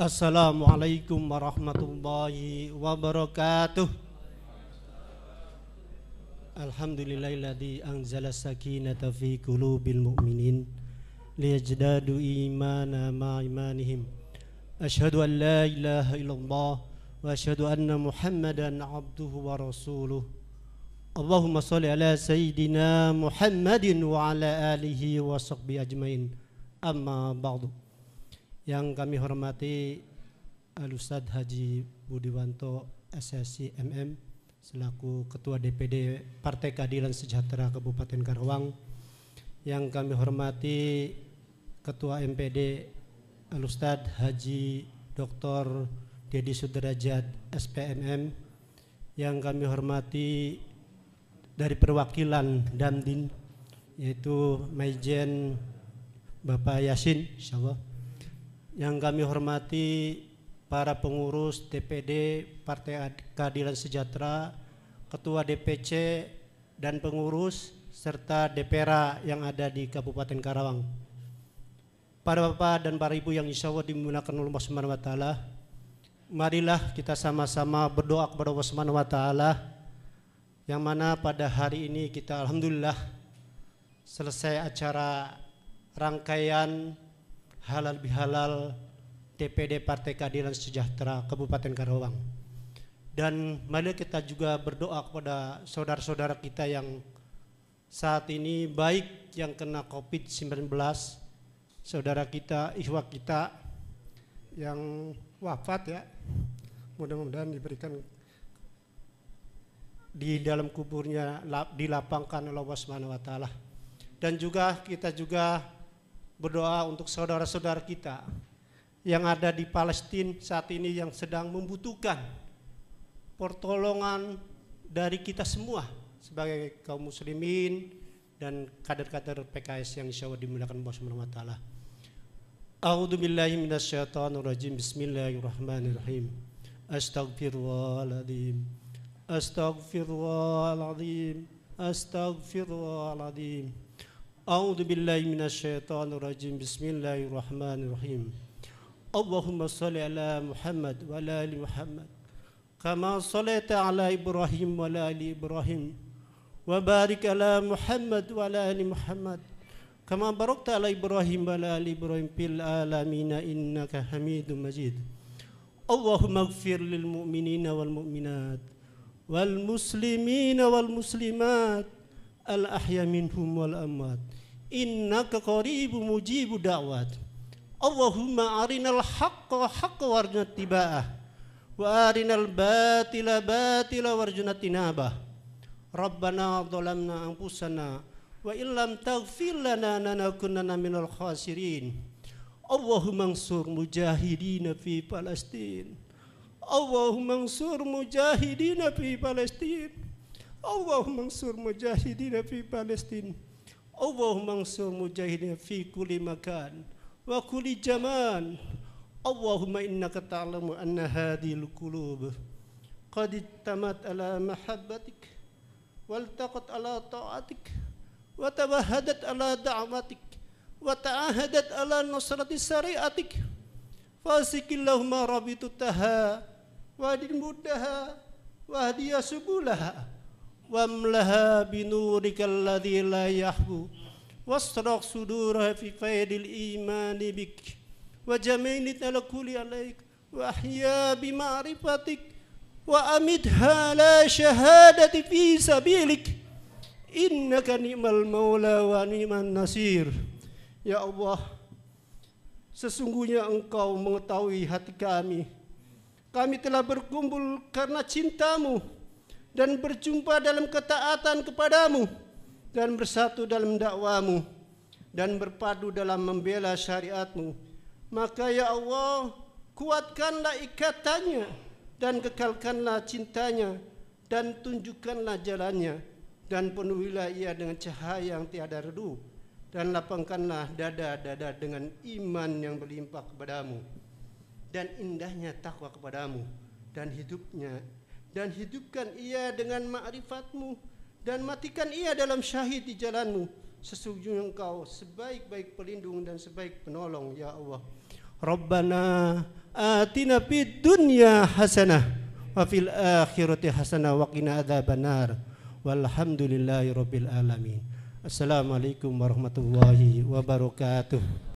السلام عليكم ورحمة الله وبركاته الحمد لله الذي أنزل السكينة في قلوب المؤمنين ليزدادوا إيمانا مع إيمانهم أشهد أن لا إله إلا الله وأشهد أن محمدا عبده ورسوله اللهم صل على سيدنا محمد وعلى آله وصحبه أجمعين أما بعد yang kami hormati Alustad Haji Budiwanto SSI MM selaku Ketua DPD Partai Keadilan Sejahtera Kabupaten Karawang yang kami hormati Ketua MPD Alustad Haji Dr. Dedi Sudrajat SPMM yang kami hormati dari perwakilan Damdin yaitu Majen Bapak Yasin insyaallah yang kami hormati para pengurus DPD Partai Keadilan Sejahtera, Ketua DPC dan pengurus serta DPRA yang ada di Kabupaten Karawang. Para bapak dan para ibu yang insya Allah dimuliakan oleh Allah Subhanahu Wa marilah kita sama-sama berdoa kepada Allah Subhanahu Wa yang mana pada hari ini kita alhamdulillah selesai acara rangkaian halal bihalal DPD Partai Keadilan Sejahtera Kabupaten Karawang. Dan mari kita juga berdoa kepada saudara-saudara kita yang saat ini baik yang kena COVID-19, saudara kita, ikhwah kita yang wafat ya, mudah-mudahan diberikan di dalam kuburnya dilapangkan oleh Allah Subhanahu Dan juga kita juga berdoa untuk saudara-saudara kita yang ada di Palestina saat ini yang sedang membutuhkan pertolongan dari kita semua sebagai kaum muslimin dan kader-kader PKS yang insya Allah dimuliakan Allah Subhanahu wa taala. A'udzu billahi minasyaitonir rajim. Bismillahirrahmanirrahim. Astaghfirullahaladzim. Astaghfirullahaladzim. Astaghfirullahaladzim. أعوذ بالله من الشيطان الرجيم بسم الله الرحمن الرحيم اللهم صل على محمد وعلى آل محمد كما صليت على إبراهيم وعلى آل إبراهيم وبارك على محمد وعلى آل محمد كما باركت على إبراهيم وعلى آل إبراهيم في العالمين إنك حميد مجيد اللهم اغفر للمؤمنين والمؤمنات والمسلمين والمسلمات al ahya minhum wal amwat innaka qaribun mujibu da'wat Allahumma arinal haqqa haqqa warjuna tiba'ah wa arinal batila batila warjuna tinabah Rabbana dhalamna anfusana wa illam taghfir lana lanakunanna minal khasirin Allahumma ansur mujahidina fi Palestin Allahumma ansur mujahidina fi Palestin Allahumma ansur mujahidin fi Palestin Allahumma ansur mujahidin fi kulli makan wa kulli zaman Allahumma innaka ta'lamu anna hadhil qulub qad tamat ala mahabbatik waltaqat ala ta'atik wa tabahadat ala da'matik wa ta'ahadat ala nusrati syariatik fasikillahumma rabbitu taha wa adin buddaha wa hadiyah subulaha واملها بنورك الذي لا يحبو واصرخ صدورها في قيد الإيمان بك وجميل تلكل عليك وأحيا بمعرفتك وأمدها لا شهادة في سبيلك إنك نعم المولى ونعم النصير Ya Allah Sesungguhnya engkau mengetahui hati kami Kami telah berkumpul karena cintamu dan berjumpa dalam ketaatan kepadamu dan bersatu dalam dakwamu dan berpadu dalam membela syariatmu maka ya Allah kuatkanlah ikatannya dan kekalkanlah cintanya dan tunjukkanlah jalannya dan penuhilah ia dengan cahaya yang tiada redup dan lapangkanlah dada-dada dengan iman yang berlimpah kepadamu dan indahnya takwa kepadamu dan hidupnya dan hidupkan ia dengan ma'rifatmu dan matikan ia dalam syahid di jalanmu sesungguhnya engkau sebaik-baik pelindung dan sebaik penolong ya Allah Rabbana atina fid dunya hasanah wa fil akhirati hasanah wa qina adzabannar walhamdulillahi rabbil alamin Assalamualaikum warahmatullahi wabarakatuh